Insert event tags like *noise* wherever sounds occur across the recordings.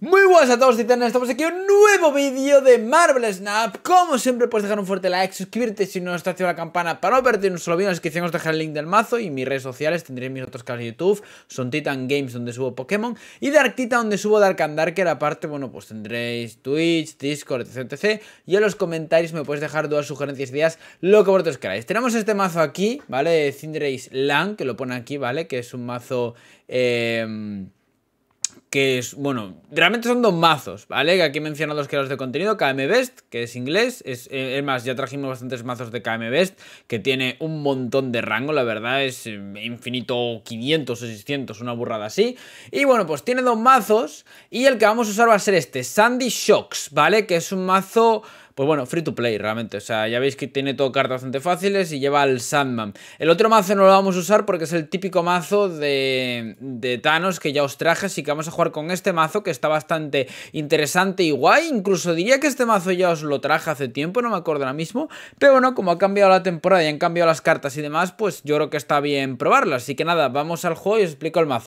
Muy buenas a todos titanes, estamos aquí en un nuevo vídeo de Marvel Snap Como siempre puedes dejar un fuerte like, suscribirte si no está haciendo la campana para no perder un solo vídeo En la descripción os el link del mazo y mis redes sociales, tendréis mis otros canales de YouTube Son Titan Games donde subo Pokémon y Dark Titan donde subo Dark and Darker Aparte, bueno, pues tendréis Twitch, Discord, etc, etc Y en los comentarios me podéis dejar dudas, sugerencias, ideas, lo que vosotros queráis Tenemos este mazo aquí, ¿vale? Cinderace Lang, que lo pone aquí, ¿vale? Que es un mazo... Eh que es, bueno, realmente son dos mazos, ¿vale? Aquí he mencionado los creadores de contenido, KM Best, que es inglés, eh, es, más, ya trajimos bastantes mazos de KM Best, que tiene un montón de rango, la verdad, es eh, infinito 500 o 600, una burrada así. Y bueno, pues tiene dos mazos, y el que vamos a usar va a ser este, Sandy Shocks, ¿vale? Que es un mazo... Pues bueno, free to play realmente. O sea, ya veis que tiene todo cartas bastante fáciles y lleva al Sandman. El otro mazo no lo vamos a usar porque es el típico mazo de, de Thanos que ya os traje, así que vamos a jugar con este mazo que está bastante interesante y guay. Incluso diría que este mazo ya os lo traje hace tiempo, no me acuerdo ahora mismo. Pero bueno, como ha cambiado la temporada y han cambiado las cartas y demás, pues yo creo que está bien probarlo. Así que nada, vamos al juego y os explico el mazo.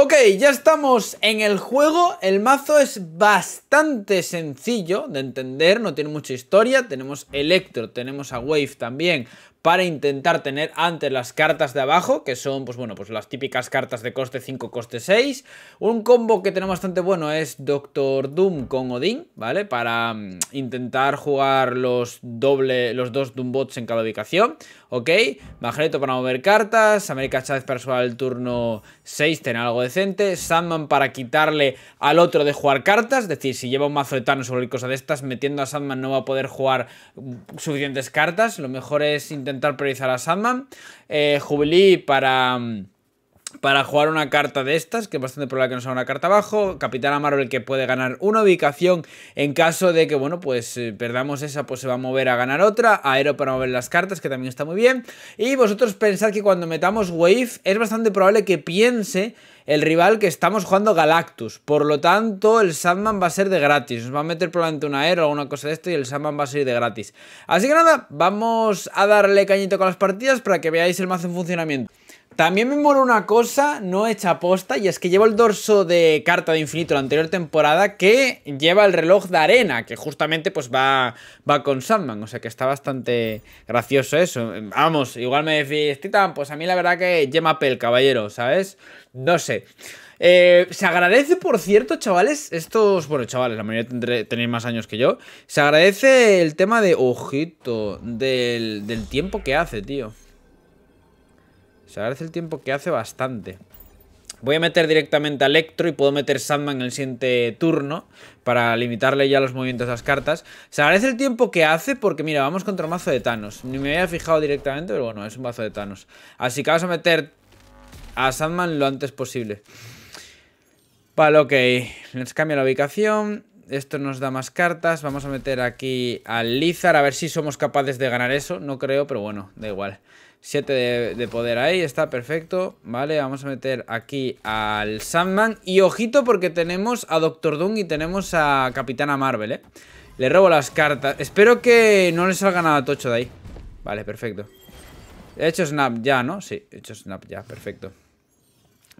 Ok, ya estamos en el juego, el mazo es bastante sencillo de entender, no tiene mucha historia, tenemos Electro, tenemos a Wave también para intentar tener antes las cartas de abajo, que son, pues bueno, pues las típicas cartas de coste 5, coste 6. Un combo que tenemos bastante bueno es Doctor Doom con Odín, ¿vale? Para mm, intentar jugar los doble, los dos Doombots en cada ubicación, ¿ok? Magneto para mover cartas, América Chávez para jugar el turno 6, tener algo decente, Sandman para quitarle al otro de jugar cartas, es decir, si lleva un mazo de Thanos o cosa de estas, metiendo a Sandman no va a poder jugar mm, suficientes cartas, lo mejor es intentar priorizar a Sandman. Eh, Jubilee para... Mm, para jugar una carta de estas, que es bastante probable que nos haga una carta abajo. Capitana Marvel que puede ganar una ubicación en caso de que, bueno, pues eh, perdamos esa, pues se va a mover a ganar otra. Aero para mover las cartas, que también está muy bien. Y vosotros pensad que cuando metamos Wave es bastante probable que piense el rival que estamos jugando Galactus. Por lo tanto, el Sandman va a ser de gratis. Nos va a meter probablemente un aero o alguna cosa de esto y el Sandman va a ser de gratis. Así que nada, vamos a darle cañito con las partidas para que veáis el mazo en funcionamiento. También me mola una cosa no hecha aposta y es que llevo el dorso de carta de infinito la anterior temporada que lleva el reloj de arena, que justamente pues va, va con Sandman, o sea que está bastante gracioso eso. Vamos, igual me decís, pues a mí la verdad que lleva Pel, caballero, ¿sabes? No sé. Eh, se agradece, por cierto, chavales, estos, bueno, chavales, la mayoría tendré, tenéis más años que yo, se agradece el tema de, ojito, del tiempo que hace, tío. Se agradece el tiempo que hace bastante. Voy a meter directamente a Electro y puedo meter Sandman en el siguiente turno para limitarle ya los movimientos a las cartas. Se agradece el tiempo que hace porque, mira, vamos contra un mazo de Thanos. Ni me había fijado directamente, pero bueno, es un mazo de Thanos. Así que vamos a meter a Sandman lo antes posible. Vale, ok. les cambio la ubicación. Esto nos da más cartas. Vamos a meter aquí al Lizar. A ver si somos capaces de ganar eso. No creo, pero bueno, da igual. siete de, poder ahí, está perfecto Vale, vamos a meter aquí al Sandman Y ojito porque tenemos a Doctor Doom y tenemos a Capitana Marvel, ¿eh? Le robo las cartas Espero que no le salga nada tocho de ahí Vale, perfecto He hecho snap ya, ¿no? Sí, he hecho snap ya, perfecto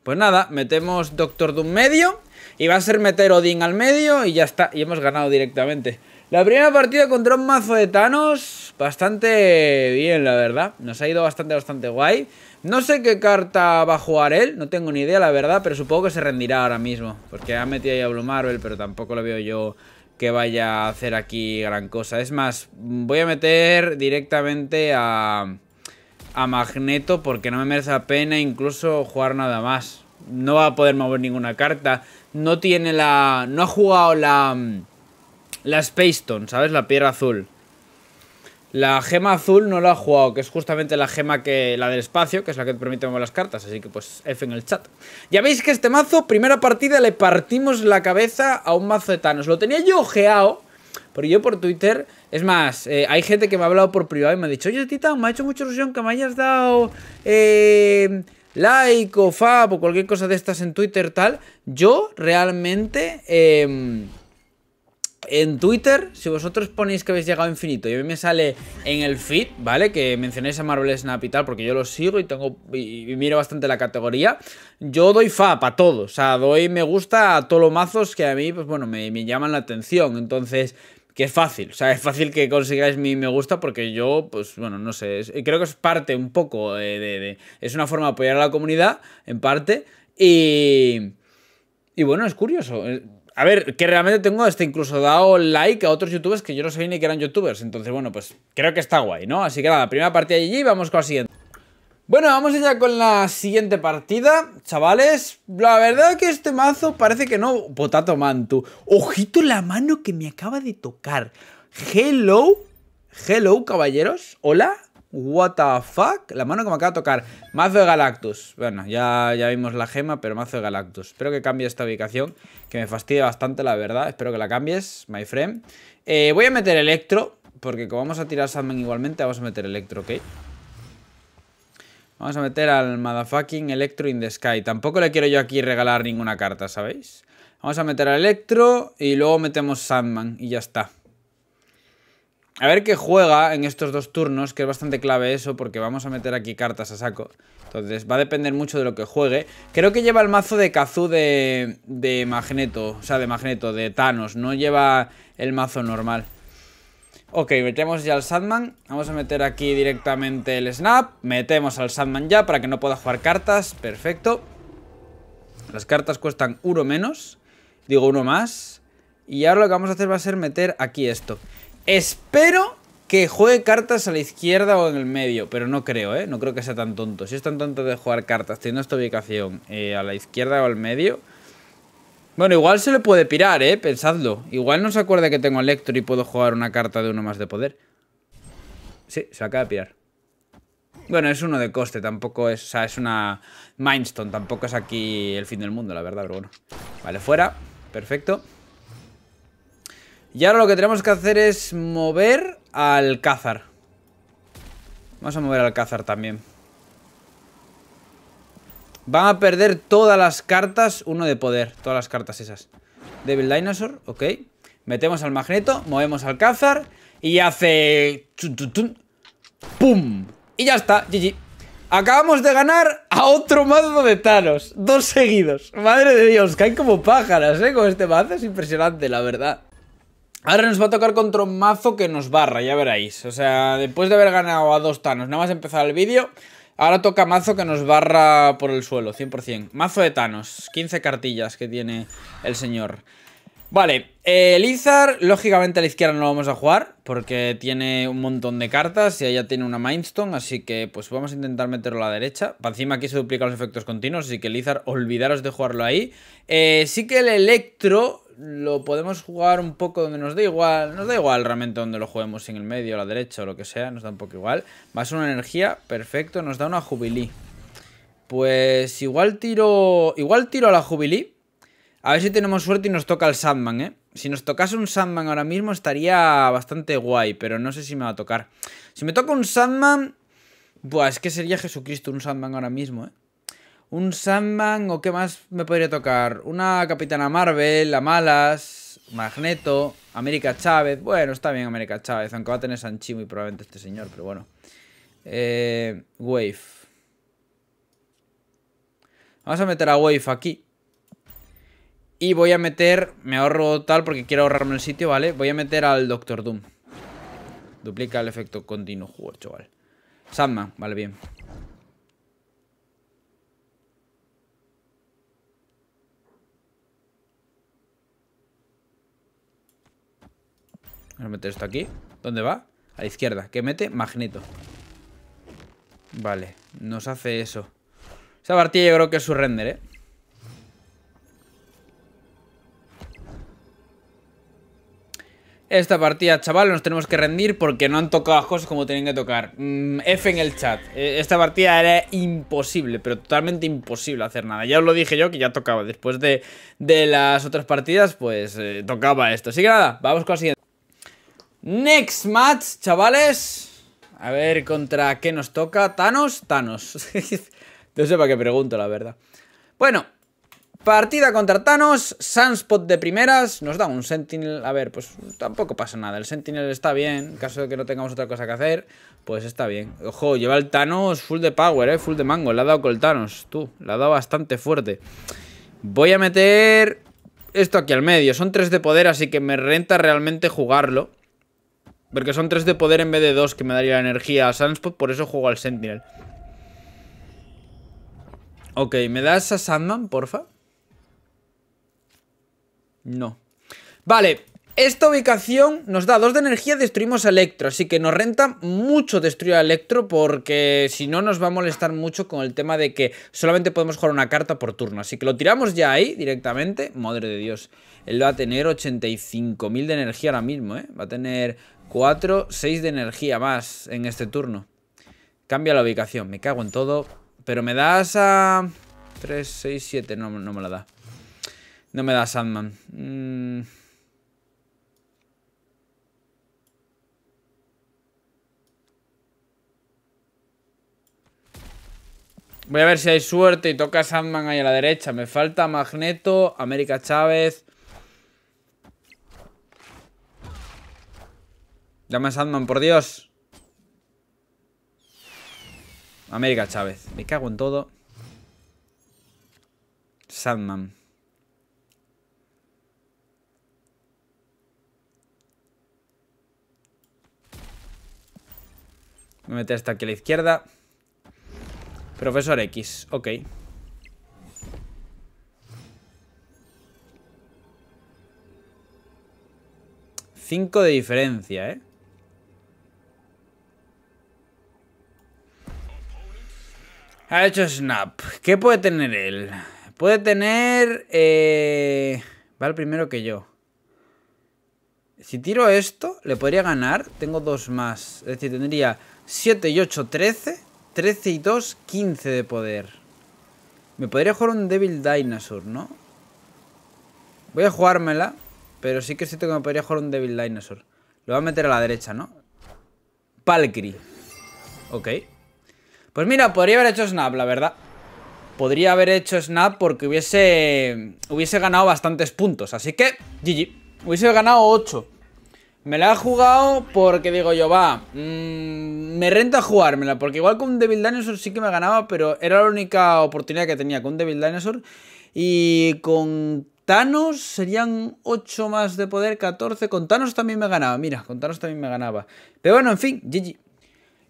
pues nada, metemos Doctor Doom medio. Y va a ser meter Odin al medio y ya está. Y hemos ganado directamente. La primera partida contra un mazo de Thanos. Bastante bien, la verdad. Nos ha ido bastante, bastante guay. No sé qué carta va a jugar él. No tengo ni idea, la verdad. Pero supongo que se rendirá ahora mismo. Porque ha metido ahí a Blue Marvel. Pero tampoco lo veo yo que vaya a hacer aquí gran cosa. Es más, voy a meter directamente a a Magneto porque no me merece la pena incluso jugar nada más. No va a poder mover ninguna carta. No tiene la... No ha jugado la... Mm, la Space ¿sabes? La piedra azul. La gema azul no la ha jugado, que es justamente la gema que... La del espacio, que es la que te permite mover las cartas. Así que pues F en el chat. Ya veis que este mazo, primera partida, le partimos la cabeza a un mazo de Thanos. Lo tenía yo ojeado pero yo por Twitter, es más, eh, hay gente que me ha hablado por privado y me ha dicho, oye, Titan, me ha hecho mucha ilusión que me hayas dado eh, like o fab o cualquier cosa de estas en Twitter, tal. Yo realmente... Em, en Twitter, si vosotros ponéis que habéis llegado a infinito y a mí me sale en el feed, ¿vale? Que mencionéis a Marvel Snap y tal, porque yo lo sigo y tengo y, miro bastante la categoría. Yo doy FAP a todo, o sea, doy me gusta a todos los mazos que a mí, pues bueno, me llaman la atención. Entonces, que es fácil. O sea, es fácil que consigáis mi me gusta porque yo, pues bueno, no sé. creo que es parte un poco de, Es una forma de apoyar a la comunidad, en parte. Y. Y bueno, es curioso. Eh, a ver, que realmente tengo este incluso dado like a otros youtubers que yo no sabía ni que eran youtubers. Entonces, bueno, pues creo que está guay, ¿no? Así que nada, primera partida allí, vamos con la siguiente. Bueno, vamos ya con la siguiente partida, chavales. La verdad que este mazo parece que no... Potato Mantu. Ojito la mano que me acaba de tocar. Hello. Hello, caballeros. Hola. What the fuck. La mano que me acaba de tocar. Mazo de Galactus. Bueno, ya, ya vimos la gema, pero mazo de Galactus. Espero que cambie esta ubicación, que me fastidia bastante, la verdad. Espero que la cambies, my friend. Eh, voy a meter Electro, porque como vamos a tirar Sandman igualmente, vamos a meter Electro, ¿ok? Vamos a meter al motherfucking Electro in the Sky. Tampoco le quiero yo aquí regalar ninguna carta, ¿sabéis? Vamos a meter al Electro y luego metemos Sandman y ya está. A ver qué juega en estos dos turnos, que es bastante clave eso, porque vamos a meter aquí cartas a saco. Entonces va a depender mucho de lo que juegue. Creo que lleva el mazo de Kazu de, de Magneto, o sea, de Magneto, de Thanos. No lleva el mazo normal. Ok, metemos ya al Sandman Vamos a meter aquí directamente el Snap Metemos al Sandman ya para que no pueda jugar cartas Perfecto Las cartas cuestan uno menos Digo uno más Y ahora lo que vamos a hacer va a ser meter aquí esto Espero que juegue cartas a la izquierda o en el medio Pero no creo, ¿eh? No creo que sea tan tonto Si es tan tonto de jugar cartas teniendo esta ubicación eh, a la izquierda o al medio bueno, igual se le puede pirar, ¿eh? Pensadlo. Igual no se acuerda que tengo Electro y puedo jugar una carta de uno más de poder. Sí, se acaba de pirar. Bueno, es uno de coste, tampoco es... O sea, es una Mindstone, tampoco es aquí el fin del mundo, la verdad, pero bueno. Vale, fuera. Perfecto. Y ahora lo que tenemos que hacer es mover al Cázar. Vamos a mover al también. Van a perder todas las cartas, uno de poder, todas las cartas esas. Devil Dinosaur, ok. Metemos al Magneto, movemos al cazar. y hace... ¡Pum! Y ya está, GG. Acabamos de ganar a otro mazo de Thanos. Dos seguidos. Madre de Dios, caen como pájaras, ¿eh? Con este mazo es impresionante, la verdad. Ahora nos va a tocar contra un mazo que nos barra, ya veréis. O sea, después de haber ganado a dos Thanos, nada más empezar el vídeo... Ahora toca mazo que nos barra por el suelo, 100%. Mazo de Thanos, 15 cartillas que tiene el señor. Vale, el eh, Lizard, lógicamente a la izquierda no lo vamos a jugar porque tiene un montón de cartas y ella tiene una Mindstone, así que pues vamos a intentar meterlo a la derecha. Para encima aquí se duplican los efectos continuos, así que Lizard, olvidaros de jugarlo ahí. Eh, sí que el Electro lo podemos jugar un poco donde nos da igual, nos da igual realmente donde lo juguemos, en el medio, a la derecha o lo que sea, nos da un poco igual. Va a ser una energía, perfecto, nos da una Jubilee. Pues igual tiro, igual tiro a la Jubilee. A ver si tenemos suerte y nos toca el Sandman, ¿eh? Si nos tocase un Sandman ahora mismo estaría bastante guay, pero no sé si me va a tocar. Si me toca un Sandman... Buah, es que sería Jesucristo un Sandman ahora mismo, ¿eh? Un Sandman o qué más me podría tocar. Una Capitana Marvel, la Malas, Magneto, América Chávez. Bueno, está bien América Chávez, aunque va a tener Sanchi muy probablemente este señor, pero bueno. Eh, Wave. Vamos a meter a Wave aquí. Y voy a meter, me ahorro tal porque quiero ahorrarme el sitio, ¿vale? Voy a meter al Doctor Doom. Duplica el efecto continuo, juego, chaval. Sandman, vale, bien. Vamos a meter esto aquí. ¿Dónde va? A la izquierda. ¿Qué mete? Magneto. Vale, nos hace eso. Esa partida yo creo que es su render, ¿eh? Esta partida, chaval, nos tenemos que rendir porque no han tocado cosas como tenían que tocar. Mm, F en el chat. E, esta partida era imposible, pero totalmente imposible hacer nada. Ya os lo dije yo que ya tocaba. Después de, las otras partidas, pues eh, tocaba esto. Así que nada, vamos con la siguiente. Next match, chavales. A ver contra qué nos toca. ¿Tanos? Thanos. *laughs* no sé para qué pregunto, la verdad. Bueno, Partida contra Thanos, Sunspot de primeras, nos da un Sentinel, a ver, pues tampoco pasa nada, el Sentinel está bien, en caso de que no tengamos otra cosa que hacer, pues está bien. Ojo, lleva el Thanos full de power, eh, full de mango, le ha dado con el Thanos, tú, le ha dado bastante fuerte. Voy a meter esto aquí al medio, son tres de poder, así que me renta realmente jugarlo. Porque son tres de poder en vez de dos que me daría la energía a Sunspot, por eso juego al Sentinel. Ok, ¿me das a Sandman, porfa? No. Vale, esta ubicación nos da 2 de energía, destruimos Electro, así que nos renta mucho destruir a Electro porque si no nos va a molestar mucho con el tema de que solamente podemos jugar una carta por turno. Así que lo tiramos ya ahí directamente. Madre de Dios, él va a tener 85.000 de energía ahora mismo, ¿eh? Va a tener 4, 6 de energía más en este turno. Cambia la ubicación, me cago en todo. Pero me das a... 3, 6, 7, no, no me la da. No me da Sandman. Mm. Voy a ver si hay suerte y toca Sandman ahí a la derecha. Me falta Magneto, América Chávez. Llama a Sandman, por Dios. América Chávez. Me cago en todo. Sandman. me mete hasta aquí a la izquierda. Profesor X, ok. Cinco de diferencia, ¿eh? Ha hecho snap. ¿Qué puede tener él? Puede tener... Eh... Va el primero que yo. Si tiro esto, le podría ganar. Tengo dos más. Es decir, tendría 7 y 8, 13. 13 y 2, 15 de poder. Me podría jugar un Devil Dinosaur, ¿no? Voy a jugármela, pero sí que siento que me podría jugar un Devil Dinosaur. Lo voy a meter a la derecha, ¿no? Palkri. Ok. Pues mira, podría haber hecho Snap, la verdad. Podría haber hecho Snap porque hubiese, hubiese ganado bastantes puntos. Así que, GG. Hubiese ganado 8. Me la he jugado porque digo yo, va, mm, me renta jugármela. Porque igual con Devil Dinosaur sí que me ganaba, pero era la única oportunidad que tenía con Devil Dinosaur. Y con Thanos serían 8 más de poder, 14. Con Thanos también me ganaba, mira, con Thanos también me ganaba. Pero bueno, en fin, GG.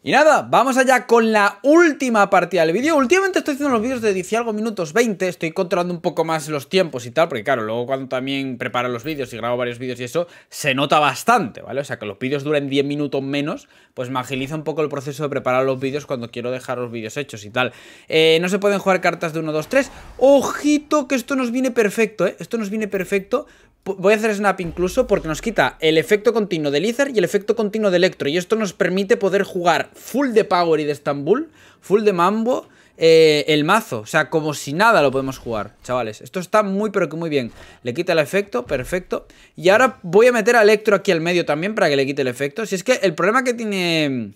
Y nada, vamos allá con la última partida del vídeo. Últimamente estoy haciendo los vídeos de 10 algo minutos 20, estoy controlando un poco más los tiempos y tal, porque claro, luego cuando también preparo los vídeos y grabo varios vídeos y eso, se nota bastante, ¿vale? O sea, que los vídeos duren 10 minutos menos, pues me agiliza un poco el proceso de preparar los vídeos cuando quiero dejar los vídeos hechos y tal. Eh, no se pueden jugar cartas de 1, 2, 3. Ojito que esto nos viene perfecto, ¿eh? Esto nos viene perfecto voy a hacer snap incluso porque nos quita el efecto continuo de Lizard y el efecto continuo de Electro. Y esto nos permite poder jugar full de Power y de Estambul, full de Mambo, eh, el mazo. O sea, como si nada lo podemos jugar, chavales. Esto está muy, pero que muy bien. Le quita el efecto, perfecto. Y ahora voy a meter a Electro aquí al medio también para que le quite el efecto. Si es que el problema que tiene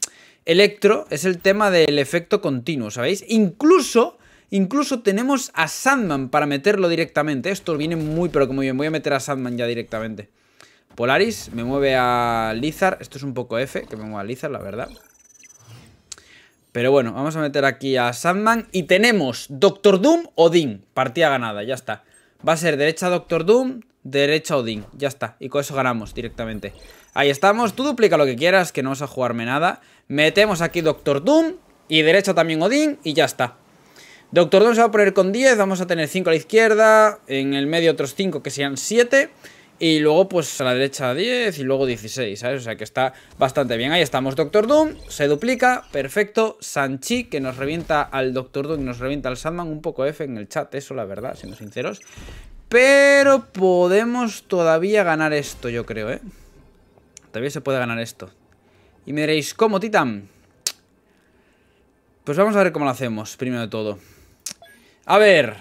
Electro es el tema del efecto continuo, ¿sabéis? Incluso... Incluso tenemos a Sandman para meterlo directamente. Esto viene muy, pero que muy bien. Voy a meter a Sandman ya directamente. Polaris, me mueve a Lizard. Esto es un poco F, que me mueva a Lizard, la verdad. Pero bueno, vamos a meter aquí a Sandman. Y tenemos Doctor Doom, Odin. Partida ganada, ya está. Va a ser derecha Doctor Doom, derecha Odin. Ya está. Y con eso ganamos directamente. Ahí estamos. Tú duplica lo que quieras, que no vas a jugarme nada. Metemos aquí Doctor Doom y derecha también Odin y ya está. Doctor Doom se va a poner con 10, vamos a tener 5 a la izquierda, en el medio otros 5 que sean 7, y luego pues a la derecha 10 y luego 16, ¿sabes? O sea que está bastante bien. Ahí estamos, Doctor Doom, se duplica, perfecto. Sanchi, que nos revienta al Doctor Doom, nos revienta al Sandman, un poco F en el chat, eso la verdad, siendo sinceros. Pero podemos todavía ganar esto, yo creo, ¿eh? Todavía se puede ganar esto. Y me diréis, ¿cómo, Titan? Pues vamos a ver cómo lo hacemos, primero de todo. A ver.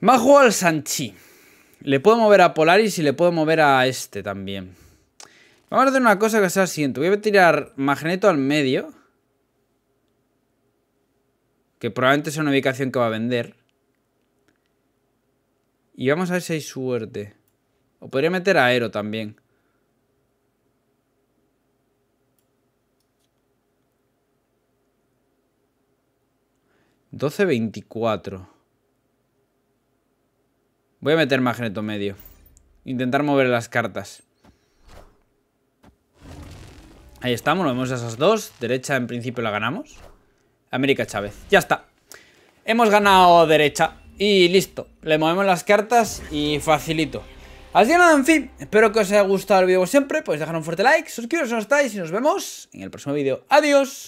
Me al Sanchi. Le puedo mover a Polaris y le puedo mover a este también. Vamos a hacer una cosa que sea siguiente. Voy a tirar Magneto al medio. Que probablemente sea una ubicación que va a vender. Y vamos a ver si hay suerte. O podría meter a Aero también. 12-24 Voy a meter magneto medio. Intentar mover las cartas. Ahí estamos, vemos esas dos. Derecha en principio la ganamos. América Chávez. Ya está. Hemos ganado derecha. Y listo. Le movemos las cartas y facilito. Así que nada, en fin. Espero que os haya gustado el vídeo como siempre. Pues dejar un fuerte like, suscribiros si no estáis y nos vemos en el próximo vídeo. Adiós.